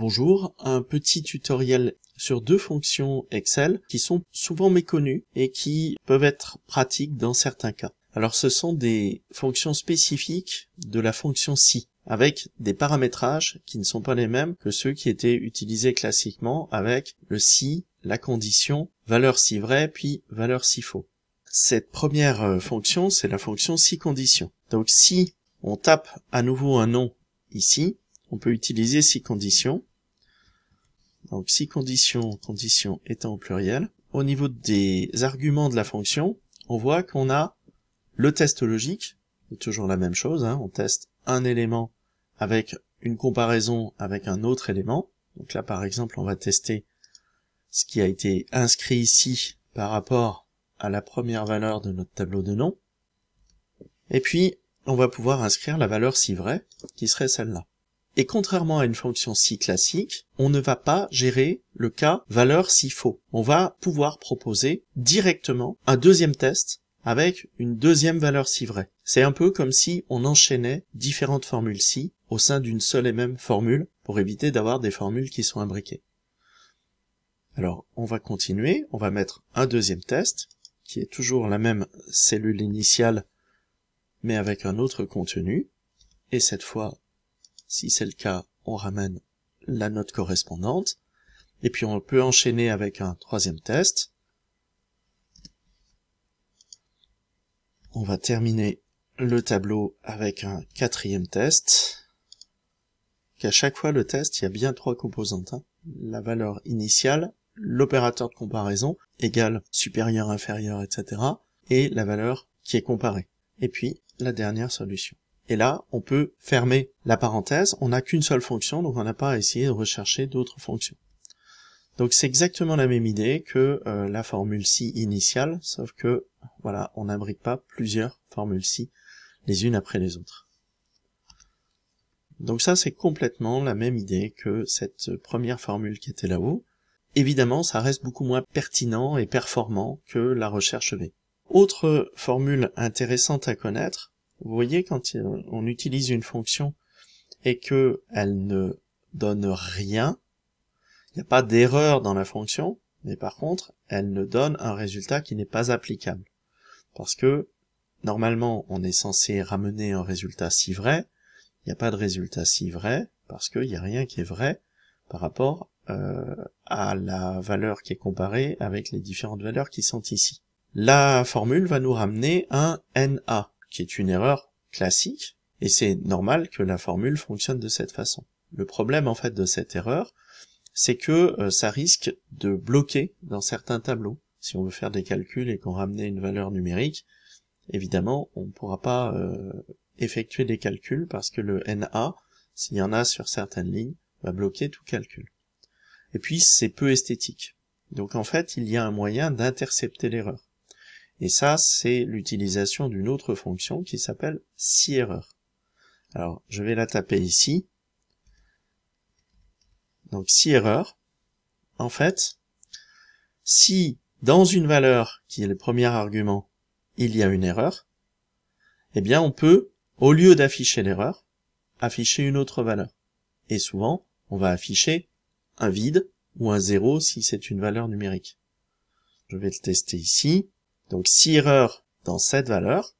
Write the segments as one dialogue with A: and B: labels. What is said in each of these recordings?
A: Bonjour, un petit tutoriel sur deux fonctions Excel qui sont souvent méconnues et qui peuvent être pratiques dans certains cas. Alors ce sont des fonctions spécifiques de la fonction si avec des paramétrages qui ne sont pas les mêmes que ceux qui étaient utilisés classiquement avec le si, la condition, valeur si vrai, puis valeur si faux. Cette première euh, fonction, c'est la fonction si condition. Donc si on tape à nouveau un nom ici, on peut utiliser si condition. Donc si condition, condition étant au pluriel, au niveau des arguments de la fonction, on voit qu'on a le test logique, toujours la même chose, hein, on teste un élément avec une comparaison avec un autre élément. Donc là, par exemple, on va tester ce qui a été inscrit ici par rapport à la première valeur de notre tableau de nom. Et puis, on va pouvoir inscrire la valeur si vraie, qui serait celle-là. Et contrairement à une fonction si classique, on ne va pas gérer le cas valeur si faux. On va pouvoir proposer directement un deuxième test avec une deuxième valeur si vraie. C'est un peu comme si on enchaînait différentes formules si au sein d'une seule et même formule pour éviter d'avoir des formules qui sont imbriquées. Alors, on va continuer, on va mettre un deuxième test, qui est toujours la même cellule initiale, mais avec un autre contenu, et cette fois si c'est le cas, on ramène la note correspondante. Et puis on peut enchaîner avec un troisième test. On va terminer le tableau avec un quatrième test. Qu'à chaque fois le test, il y a bien trois composantes. Hein. La valeur initiale, l'opérateur de comparaison, égal, supérieur, inférieur, etc. Et la valeur qui est comparée. Et puis la dernière solution. Et là, on peut fermer la parenthèse. On n'a qu'une seule fonction, donc on n'a pas à essayer de rechercher d'autres fonctions. Donc c'est exactement la même idée que euh, la formule si initiale, sauf que voilà, on n'abrite pas plusieurs formules si les unes après les autres. Donc ça c'est complètement la même idée que cette première formule qui était là-haut. Évidemment, ça reste beaucoup moins pertinent et performant que la recherche V. Autre formule intéressante à connaître, vous voyez, quand on utilise une fonction et que elle ne donne rien, il n'y a pas d'erreur dans la fonction, mais par contre, elle ne donne un résultat qui n'est pas applicable. Parce que, normalement, on est censé ramener un résultat si vrai, il n'y a pas de résultat si vrai, parce qu'il n'y a rien qui est vrai par rapport euh, à la valeur qui est comparée avec les différentes valeurs qui sont ici. La formule va nous ramener un NA qui est une erreur classique, et c'est normal que la formule fonctionne de cette façon. Le problème en fait de cette erreur, c'est que euh, ça risque de bloquer dans certains tableaux. Si on veut faire des calculs et qu'on ramène une valeur numérique, évidemment, on ne pourra pas euh, effectuer des calculs parce que le NA, s'il y en a sur certaines lignes, va bloquer tout calcul. Et puis, c'est peu esthétique. Donc en fait, il y a un moyen d'intercepter l'erreur. Et ça, c'est l'utilisation d'une autre fonction qui s'appelle siErreur. Alors, je vais la taper ici. Donc, siErreur, en fait, si dans une valeur, qui est le premier argument, il y a une erreur, eh bien on peut, au lieu d'afficher l'erreur, afficher une autre valeur. Et souvent, on va afficher un vide ou un zéro si c'est une valeur numérique. Je vais le tester ici. Donc si erreur dans cette valeur,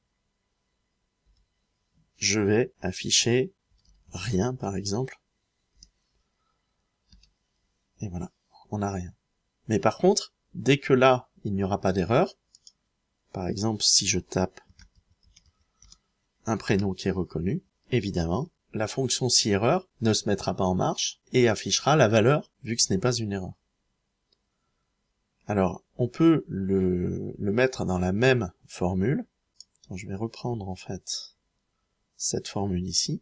A: je vais afficher rien par exemple. Et voilà, on n'a rien. Mais par contre, dès que là, il n'y aura pas d'erreur, par exemple si je tape un prénom qui est reconnu, évidemment, la fonction si erreur ne se mettra pas en marche et affichera la valeur vu que ce n'est pas une erreur. Alors, on peut le, mettre dans la même formule. je vais reprendre en fait cette formule ici.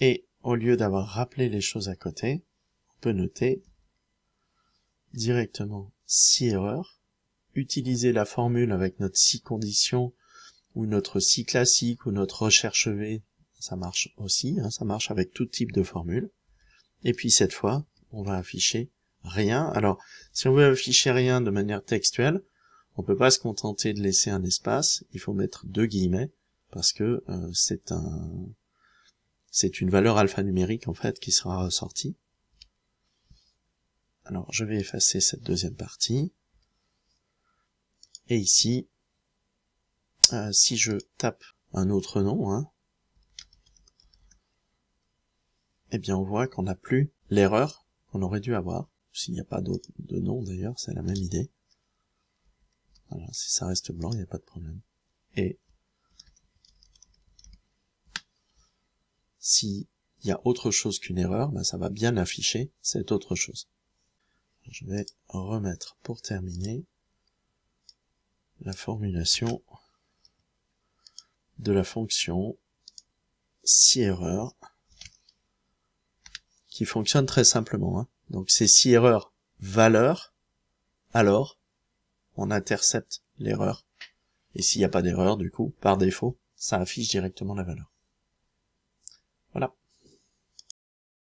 A: Et au lieu d'avoir rappelé les choses à côté, on peut noter directement si erreur, utiliser la formule avec notre si condition ou notre si classique ou notre recherche V, ça marche aussi, hein, ça marche avec tout type de formule. Et puis cette fois, on va afficher rien. Alors, si on veut afficher rien de manière textuelle, on ne peut pas se contenter de laisser un espace, il faut mettre deux guillemets, parce que euh, c'est un c'est une valeur alphanumérique en fait qui sera ressortie. Alors je vais effacer cette deuxième partie. Et ici, euh, si je tape un autre nom, hein, eh bien on voit qu'on n'a plus l'erreur qu'on aurait dû avoir. S'il n'y a pas de nom d'ailleurs, c'est la même idée. Voilà, si ça reste blanc, il n'y a pas de problème. Et s'il y a autre chose qu'une erreur, ben ça va bien afficher cette autre chose. Je vais remettre pour terminer la formulation de la fonction si erreur qui fonctionne très simplement. Hein. Donc c'est si erreur valeur, alors on intercepte l'erreur. Et s'il n'y a pas d'erreur, du coup, par défaut, ça affiche directement la valeur. Voilà.